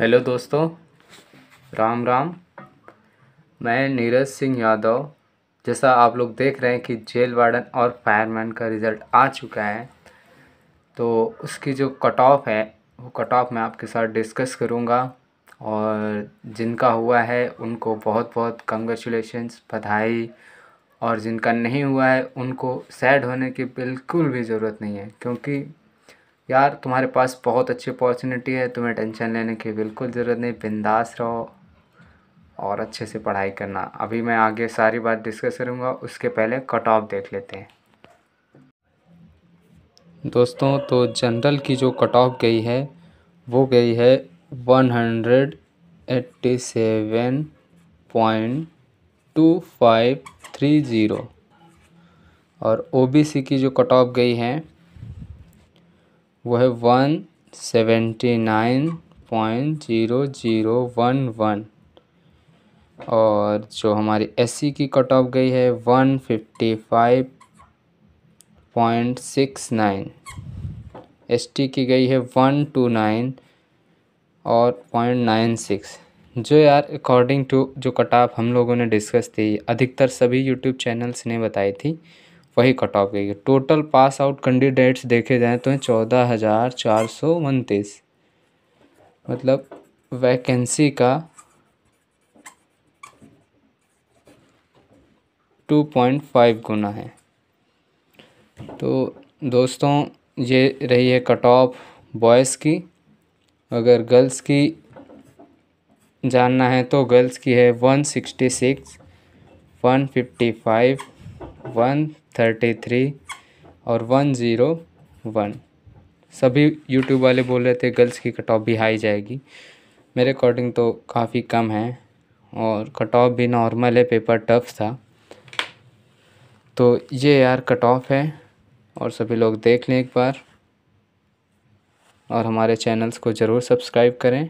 hello दोस्तों राम राम मैं नीरज सिंह यादव जैसा आप लोग देख रहे हैं कि जेल वार्डन और फायरमैन का रिज़ल्ट आ चुका है तो उसकी जो कट ऑफ है वो कट ऑफ मैं आपके साथ डिस्कस करूँगा और जिनका हुआ है उनको बहुत बहुत कंग्रेचुलेशंस बधाई और जिनका नहीं हुआ है उनको सैड होने की बिल्कुल भी ज़रूरत नहीं है क्योंकि यार तुम्हारे पास बहुत अच्छी अपॉर्चुनिटी है तुम्हें टेंशन लेने की बिल्कुल ज़रूरत नहीं बिंदास रहो और अच्छे से पढ़ाई करना अभी मैं आगे सारी बात डिस्कस करूँगा उसके पहले कट ऑफ देख लेते हैं दोस्तों तो जनरल की जो कट ऑफ गई है वो गई है one hundred eighty seven point two five three zero और ओबीसी की जो कट ऑफ गई है वो है one seventy nine point zero zero one one और जो हमारी एस e की कट ऑफ गई है one fifty five point six nine S की गई है वन टू नाइन और पॉइंट नाइन सिक्स जो यार अकॉर्डिंग टू जो कट ऑफ हम लोगों ने डिस्कस थी अधिकतर सभी यूट्यूब चैनल्स ने बताई थी वही कट ऑफ गई है टोटल पास आउट कैंडिडेट्स देखे जाएँ तो हैं चौदह हज़ार चार सौ उनतीस मतलब वैकेंसी का टू पॉइंट फाइव गुना है तो दोस्तों ये रही है कट ऑफ बॉयज़ की अगर गर्ल्स की जानना है तो गर्ल्स की है one sixty six one fifty five one thirty three और वन ज़ीरो वन सभी यूट्यूब वाले बोल रहे थे गर्ल्स की कट ऑफ भी हाई जाएगी मेरे अकॉर्डिंग तो काफ़ी कम है और कट ऑफ भी नॉर्मल है पेपर टफ था तो ये यार कट ऑफ है और सभी लोग देख लें एक बार और हमारे चैनल्स को ज़रूर सब्सक्राइब करें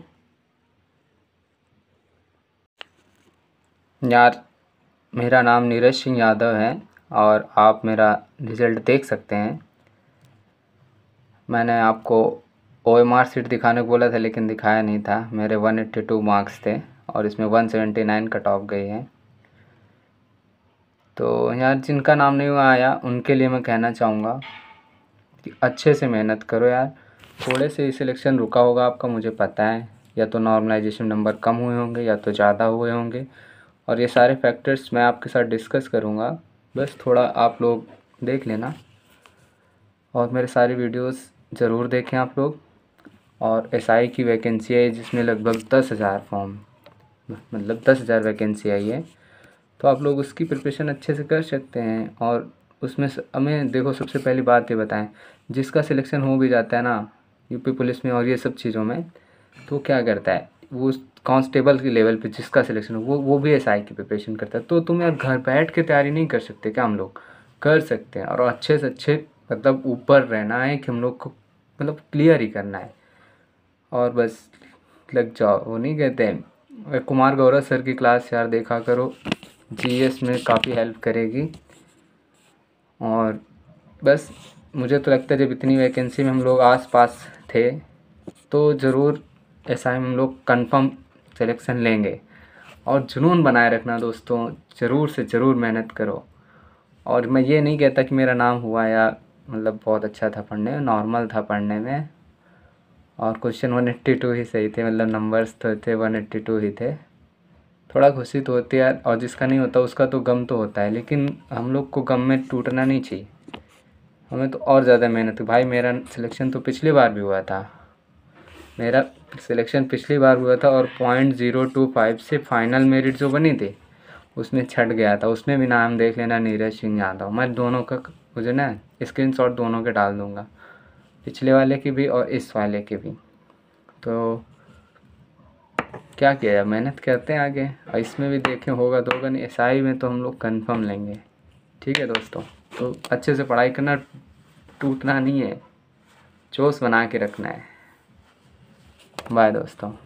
यार मेरा नाम नीरज सिंह यादव है और आप मेरा रिज़ल्ट देख सकते हैं मैंने आपको ओ एम आर सीट दिखाने को बोला था लेकिन दिखाया नहीं था मेरे 182 मार्क्स थे और इसमें 179 कट ऑफ गई है तो यार जिनका नाम नहीं हुआ आया उनके लिए मैं कहना चाहूँगा कि अच्छे से मेहनत करो यार थोड़े से सिलेक्शन रुका होगा आपका मुझे पता है या तो नॉर्मलाइजेशन नंबर कम हुए होंगे या तो ज़्यादा हुए होंगे और ये सारे फैक्टर्स मैं आपके साथ डिस्कस करूँगा बस थोड़ा आप लोग देख लेना और मेरे सारे वीडियोस ज़रूर देखें आप लोग और एस आई की वैकेंसी है जिसमें लगभग दस हज़ार फॉर्म मतलब दस हज़ार वैकेंसी आई है तो आप लोग उसकी प्रिपरेशन अच्छे से कर सकते हैं और उसमें हमें देखो सबसे पहली बात ये बताएं जिसका सिलेक्शन हो भी जाता है ना यूपी पुलिस में और ये सब चीज़ों में तो क्या करता है वो कांस्टेबल के लेवल पे जिसका सिलेक्शन हो वो वो भी एस की प्रिपरेशन करता है तो तुम यार घर बैठ के तैयारी नहीं कर सकते क्या हम लोग कर सकते हैं और अच्छे से अच्छे मतलब ऊपर रहना है कि हम लोग को मतलब क्लियर ही करना है और बस लग जाओ वो नहीं कहते हैं कुमार गौरव सर की क्लास यार देखा करो जी में काफ़ी हेल्प करेगी और बस मुझे तो लगता है जब इतनी वैकेंसी में हम लोग आस पास थे तो ज़रूर ऐसा हम लोग कंफर्म सिलेक्शन लेंगे और जुनून बनाए रखना दोस्तों ज़रूर से ज़रूर मेहनत करो और मैं ये नहीं कहता कि मेरा नाम हुआ या मतलब बहुत अच्छा था पढ़ने में नॉर्मल था पढ़ने में और क्वेश्चन वन एट्टी टू ही सही थे मतलब नंबर्स तो थे वन एट्टी टू ही थे थोड़ा खुशी तो होती है और जिसका नहीं होता उसका तो गम तो होता है लेकिन हम लोग को गम में टूटना नहीं चाहिए हमें तो और ज़्यादा मेहनत भाई मेरा सिलेक्शन तो पिछली बार भी हुआ था मेरा सिलेक्शन पिछली बार हुआ था और पॉइंट ज़ीरो टू फाइव से फाइनल मेरिट जो बनी थी उसमें छट गया था उसमें भी नाम देख लेना नीरज सिंह यादव मैं दोनों का मुझे ना स्क्रीन शॉट दोनों के डाल दूँगा पिछले वाले के भी और इस वाले के भी तो क्या किया जाए मेहनत करते हैं आगे और इसमें भी देखें होगा दो तो नहीं एस में तो हम लोग कन्फर्म लेंगे ठीक है दोस्तों तो अच्छे से पढ़ाई करना टूटना नहीं है जोश बना के रखना है बाय दोस्तों